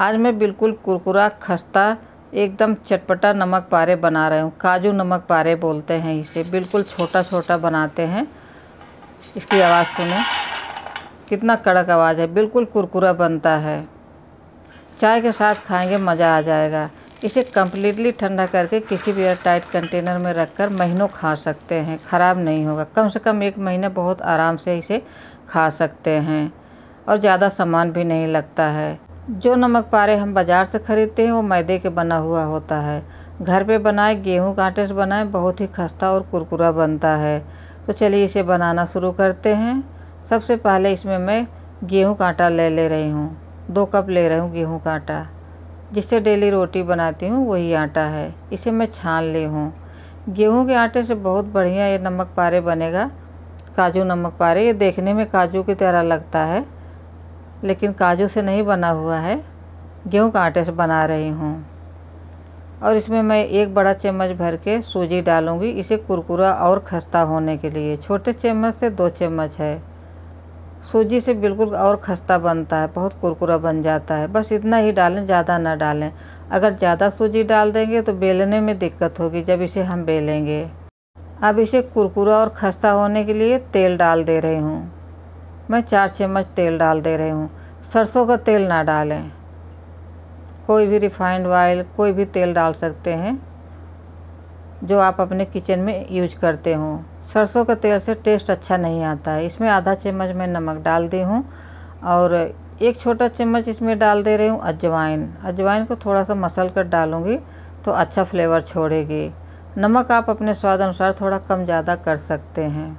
आज मैं बिल्कुल कुरकुरा खस्ता एकदम चटपटा नमक पारे बना रहे हूँ काजू नमक पारे बोलते हैं इसे बिल्कुल छोटा छोटा बनाते हैं इसकी आवाज़ सुने कितना कड़क आवाज़ है बिल्कुल कुरकुरा बनता है चाय के साथ खाएंगे मज़ा आ जाएगा इसे कम्प्लीटली ठंडा करके किसी भी एयर टाइट कंटेनर में रखकर महीनों खा सकते हैं ख़राब नहीं होगा कम से कम एक महीना बहुत आराम से इसे खा सकते हैं और ज़्यादा सामान भी नहीं लगता है जो नमक पारे हम बाज़ार से ख़रीदते हैं वो मैदे के बना हुआ होता है घर पे बनाए गेहूं का आटे से बनाए बहुत ही खस्ता और कुरकुरा बनता है तो चलिए इसे बनाना शुरू करते हैं सबसे पहले इसमें मैं गेहूं का आटा ले ले रही हूँ दो कप ले रही हूँ गेहूं का आटा जिससे डेली रोटी बनाती हूँ वही आटा है इसे मैं छान ली हूँ गेहूँ के आटे से बहुत बढ़िया ये नमक पारे बनेगा काजू नमक पारे ये देखने में काजू की तरह लगता है लेकिन काजू से नहीं बना हुआ है गेहूं का आटे से बना रही हूँ और इसमें मैं एक बड़ा चम्मच भर के सूजी डालूँगी इसे कुरकुरा और खस्ता होने के लिए छोटे चम्मच से दो चम्मच है सूजी से बिल्कुल और खस्ता बनता है बहुत कुरकुरा बन जाता है बस इतना ही डालें ज़्यादा ना डालें अगर ज़्यादा सूजी डाल देंगे तो बेलने में दिक्कत होगी जब इसे हम बेलेंगे अब इसे कुरकुरा और खस्ता होने के लिए तेल डाल दे रही हूँ मैं चार चम्मच तेल डाल दे रही हूँ सरसों का तेल ना डालें कोई भी रिफाइंड ऑयल कोई भी तेल डाल सकते हैं जो आप अपने किचन में यूज करते हों सरसों का तेल से टेस्ट अच्छा नहीं आता है इसमें आधा चम्मच मैं नमक डाल दी हूँ और एक छोटा चम्मच इसमें डाल दे रही हूँ अजवाइन अजवाइन को थोड़ा सा मसल कर डालूँगी तो अच्छा फ्लेवर छोड़ेगी नमक आप अपने स्वाद अनुसार थोड़ा कम ज़्यादा कर सकते हैं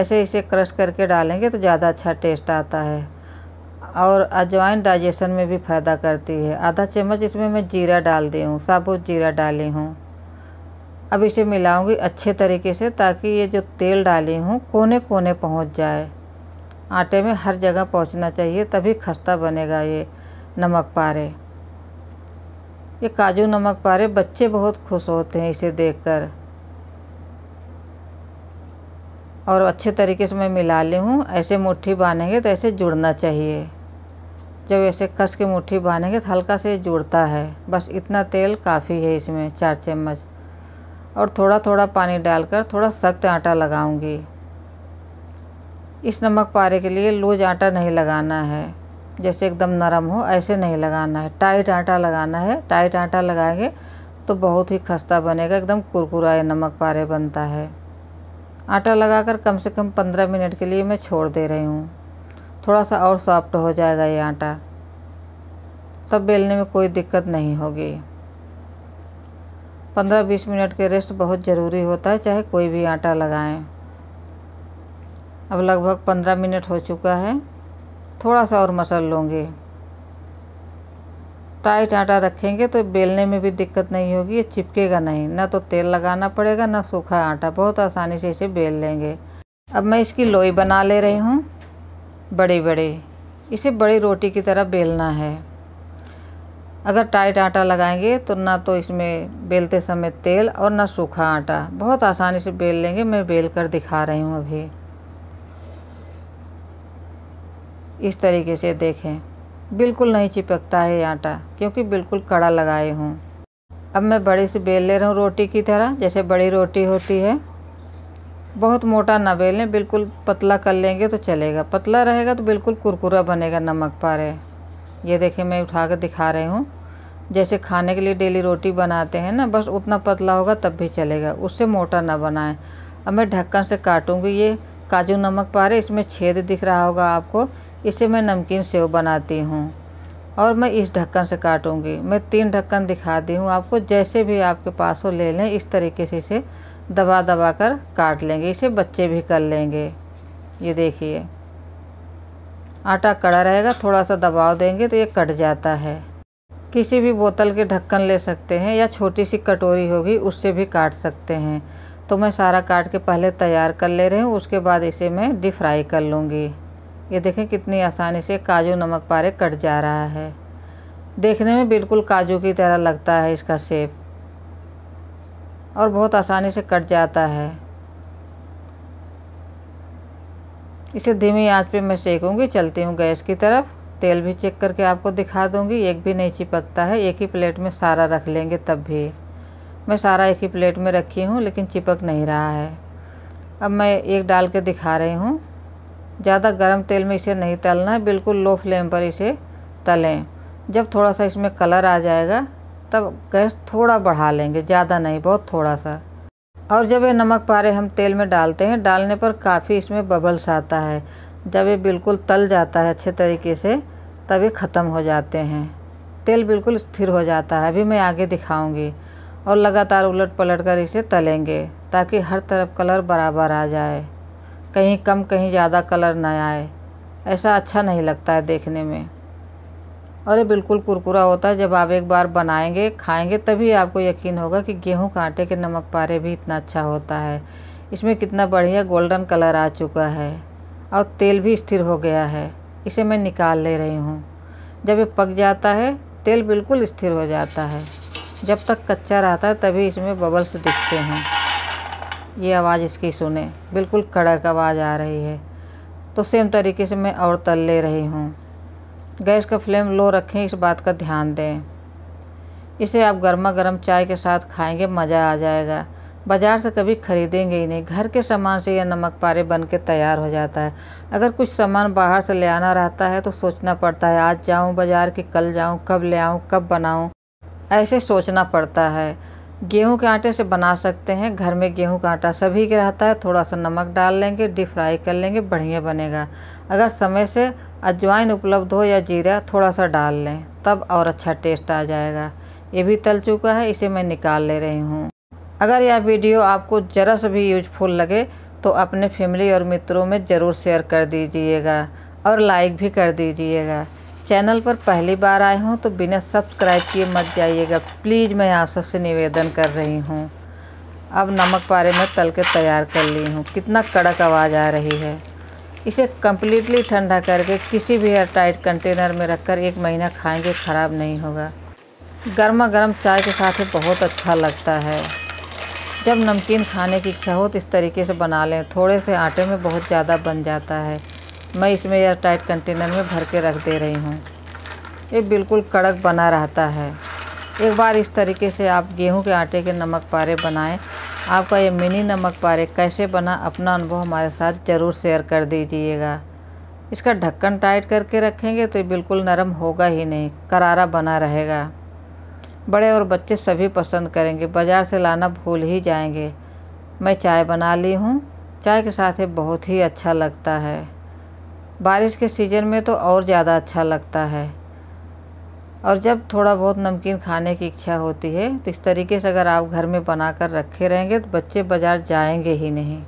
ऐसे इसे क्रश करके डालेंगे तो ज़्यादा अच्छा टेस्ट आता है और अजवाइन डाइजेशन में भी फ़ायदा करती है आधा चम्मच इसमें मैं जीरा डाल दी हूँ साबुत जीरा डाली हूँ अब इसे मिलाऊंगी अच्छे तरीके से ताकि ये जो तेल डाली हूँ कोने कोने पहुँच जाए आटे में हर जगह पहुँचना चाहिए तभी खस्ता बनेगा ये नमक पारे ये काजू नमक पारे बच्चे बहुत खुश होते हैं इसे देखकर और अच्छे तरीके से मैं मिला ली हूँ ऐसे मुट्ठी बांधेंगे तो ऐसे जुड़ना चाहिए जब ऐसे कस के मुट्ठी बांधेंगे तो हल्का से जुड़ता है बस इतना तेल काफ़ी है इसमें चार चम्मच और थोड़ा थोड़ा पानी डालकर थोड़ा सख्त आटा लगाऊंगी इस नमक पारे के लिए लूज आटा नहीं लगाना है जैसे एकदम नरम हो ऐसे नहीं लगाना है टाइट आटा लगाना है टाइट आटा लगाएंगे तो बहुत ही खस्ता बनेगा एकदम कुरकुरा या नमक पारे बनता है आटा लगाकर कम से कम पंद्रह मिनट के लिए मैं छोड़ दे रही हूँ थोड़ा सा और सॉफ्ट हो जाएगा ये आटा तब बेलने में कोई दिक्कत नहीं होगी पंद्रह बीस मिनट के रेस्ट बहुत ज़रूरी होता है चाहे कोई भी आटा लगाएं अब लगभग पंद्रह मिनट हो चुका है थोड़ा सा और मसल लूँगी टाइट आटा रखेंगे तो बेलने में भी दिक्कत नहीं होगी ये चिपकेगा नहीं ना तो तेल लगाना पड़ेगा ना सूखा आटा बहुत आसानी से इसे बेल लेंगे अब मैं इसकी लोई बना ले रही हूँ बड़े बड़े इसे बड़ी रोटी की तरह बेलना है अगर टाइट आटा लगाएंगे तो ना तो इसमें बेलते समय तेल और ना सूखा आटा बहुत आसानी से बेल लेंगे मैं बेल कर दिखा रही हूँ अभी इस तरीके से देखें बिल्कुल नहीं चिपकता है आटा क्योंकि बिल्कुल कड़ा लगाए हूँ अब मैं बड़े से बेल ले रहा हूँ रोटी की तरह जैसे बड़ी रोटी होती है बहुत मोटा ना बेलें बिल्कुल पतला कर लेंगे तो चलेगा पतला रहेगा तो बिल्कुल कुरकुरा बनेगा नमक पारे ये देखें मैं उठा कर दिखा रही हूँ जैसे खाने के लिए डेली रोटी बनाते हैं ना बस उतना पतला होगा तब भी चलेगा उससे मोटा ना बनाएं अब मैं ढक्कन से काटूँगी ये काजू नमक पारे इसमें छेद दिख रहा होगा आपको इसे मैं नमकीन सेव बनाती हूँ और मैं इस ढक्कन से काटूँगी मैं तीन ढक्कन दिखा दी हूँ आपको जैसे भी आपके पास हो ले लें इस तरीके से इसे दबा दबा कर काट लेंगे इसे बच्चे भी कर लेंगे ये देखिए आटा कड़ा रहेगा थोड़ा सा दबाव देंगे तो ये कट जाता है किसी भी बोतल के ढक्कन ले सकते हैं या छोटी सी कटोरी होगी उससे भी काट सकते हैं तो मैं सारा काट के पहले तैयार कर ले रही हूँ उसके बाद इसे मैं डी फ्राई कर लूँगी ये देखें कितनी आसानी से काजू नमक पारे कट जा रहा है देखने में बिल्कुल काजू की तरह लगता है इसका शेप और बहुत आसानी से कट जाता है इसे धीमी आंच पे मैं सेकूंगी चलती हूँ गैस की तरफ तेल भी चेक करके आपको दिखा दूंगी एक भी नहीं चिपकता है एक ही प्लेट में सारा रख लेंगे तब भी मैं सारा एक ही प्लेट में रखी हूँ लेकिन चिपक नहीं रहा है अब मैं एक डाल के दिखा रही हूँ ज़्यादा गर्म तेल में इसे नहीं तलना है बिल्कुल लो फ्लेम पर इसे तलें जब थोड़ा सा इसमें कलर आ जाएगा तब गैस थोड़ा बढ़ा लेंगे ज़्यादा नहीं बहुत थोड़ा सा और जब ये नमक पारे हम तेल में डालते हैं डालने पर काफ़ी इसमें बबल्स आता है जब ये बिल्कुल तल जाता है अच्छे तरीके से तब ये ख़त्म हो जाते हैं तेल बिल्कुल स्थिर हो जाता है अभी मैं आगे दिखाऊंगी और लगातार उलट पलट कर इसे तलेंगे ताकि हर तरफ कलर बराबर आ जाए कहीं कम कहीं ज़्यादा कलर ना आए ऐसा अच्छा नहीं लगता है देखने में और ये बिल्कुल कुरकुरा होता है जब आप एक बार बनाएंगे खाएंगे तभी आपको यकीन होगा कि गेहूं का आटे के नमक पारे भी इतना अच्छा होता है इसमें कितना बढ़िया गोल्डन कलर आ चुका है और तेल भी स्थिर हो गया है इसे मैं निकाल ले रही हूँ जब ये पक जाता है तेल बिल्कुल स्थिर हो जाता है जब तक कच्चा रहता है तभी इसमें बबल्स दिखते हैं ये आवाज़ इसकी सुने बिल्कुल कड़क आवाज़ आ रही है तो सेम तरीके से मैं और तल ले रही हूँ गैस का फ्लेम लो रखें इस बात का ध्यान दें इसे आप गर्मा गर्म चाय के साथ खाएंगे मज़ा आ जाएगा बाज़ार से कभी खरीदेंगे ही नहीं घर के सामान से यह नमक पारे बन के तैयार हो जाता है अगर कुछ सामान बाहर से ले आना रहता है तो सोचना पड़ता है आज जाऊं बाज़ार कि कल जाऊं कब ले आऊं कब बनाऊं ऐसे सोचना पड़ता है गेहूं के आटे से बना सकते हैं घर में गेहूं का आटा सभी के रहता है थोड़ा सा नमक डाल लेंगे डीप फ्राई कर लेंगे बढ़िया बनेगा अगर समय से अजवाइन उपलब्ध हो या जीरा थोड़ा सा डाल लें तब और अच्छा टेस्ट आ जाएगा ये भी तल चुका है इसे मैं निकाल ले रही हूँ अगर यह वीडियो आपको ज़रा सा भी यूजफुल लगे तो अपने फैमिली और मित्रों में ज़रूर शेयर कर दीजिएगा और लाइक भी कर दीजिएगा चैनल पर पहली बार आए हूँ तो बिना सब्सक्राइब किए मत जाइएगा प्लीज़ मैं आप सबसे निवेदन कर रही हूँ अब नमक पारे में तल के तैयार कर ली हूँ कितना कड़क आवाज़ आ रही है इसे कम्प्लीटली ठंडा करके किसी भी एयरटाइट कंटेनर में रखकर एक महीना खाएंगे ख़राब नहीं होगा गर्मा गर्म चाय के साथ ही बहुत अच्छा लगता है जब नमकीन खाने की इच्छा हो तो इस तरीके से बना लें थोड़े से आटे में बहुत ज़्यादा बन जाता है मैं इसमें एयर टाइट कंटेनर में भर के रख दे रही हूँ ये बिल्कुल कड़क बना रहता है एक बार इस तरीके से आप गेहूं के आटे के नमक पारे बनाएं आपका ये मिनी नमक पारे कैसे बना अपना अनुभव हमारे साथ ज़रूर शेयर कर दीजिएगा इसका ढक्कन टाइट करके रखेंगे तो बिल्कुल नरम होगा ही नहीं करारा बना रहेगा बड़े और बच्चे सभी पसंद करेंगे बाज़ार से लाना भूल ही जाएंगे मैं चाय बना ली हूँ चाय के साथ ये बहुत ही अच्छा लगता है बारिश के सीज़न में तो और ज़्यादा अच्छा लगता है और जब थोड़ा बहुत नमकीन खाने की इच्छा होती है तो इस तरीके से अगर आप घर में बना कर रखे रहेंगे तो बच्चे बाज़ार जाएंगे ही नहीं